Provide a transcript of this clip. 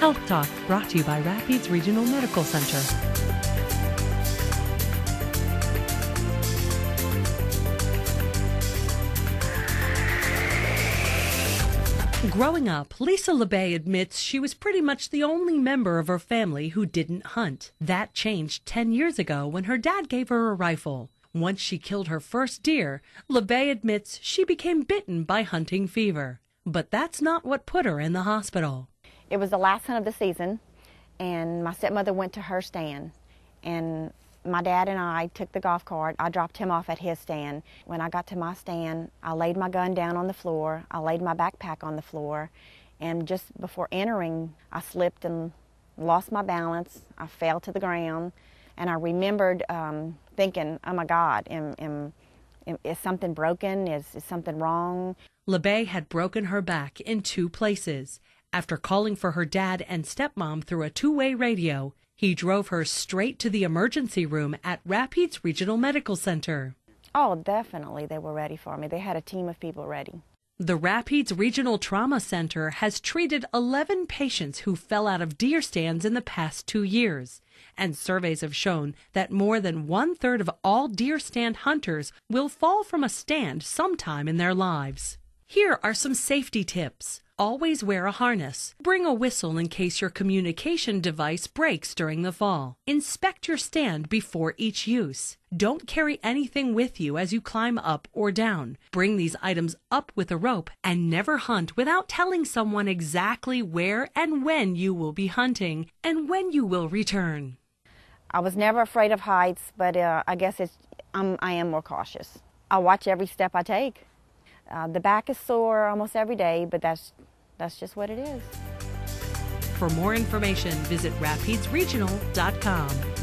Health Talk, brought to you by Rapids Regional Medical Center. Growing up, Lisa LeBay admits she was pretty much the only member of her family who didn't hunt. That changed 10 years ago when her dad gave her a rifle. Once she killed her first deer, LeBay admits she became bitten by hunting fever. But that's not what put her in the hospital it was the last hunt of the season, and my stepmother went to her stand, and my dad and I took the golf cart. I dropped him off at his stand. When I got to my stand, I laid my gun down on the floor. I laid my backpack on the floor. And just before entering, I slipped and lost my balance. I fell to the ground. And I remembered um, thinking, oh my God, am, am, am, is something broken? Is, is something wrong? LeBay had broken her back in two places after calling for her dad and stepmom through a two way radio, he drove her straight to the emergency room at Rapids Regional Medical Center. Oh, definitely. They were ready for me. They had a team of people ready. The Rapids Regional Trauma Center has treated 11 patients who fell out of deer stands in the past two years. And surveys have shown that more than one third of all deer stand hunters will fall from a stand sometime in their lives. Here are some safety tips always wear a harness. Bring a whistle in case your communication device breaks during the fall. Inspect your stand before each use. Don't carry anything with you as you climb up or down. Bring these items up with a rope and never hunt without telling someone exactly where and when you will be hunting and when you will return. I was never afraid of heights, but uh, I guess it's, um, I am more cautious. I watch every step I take. Uh, the back is sore almost every day, but that's, that's just what it is. For more information, visit rapidsregional.com.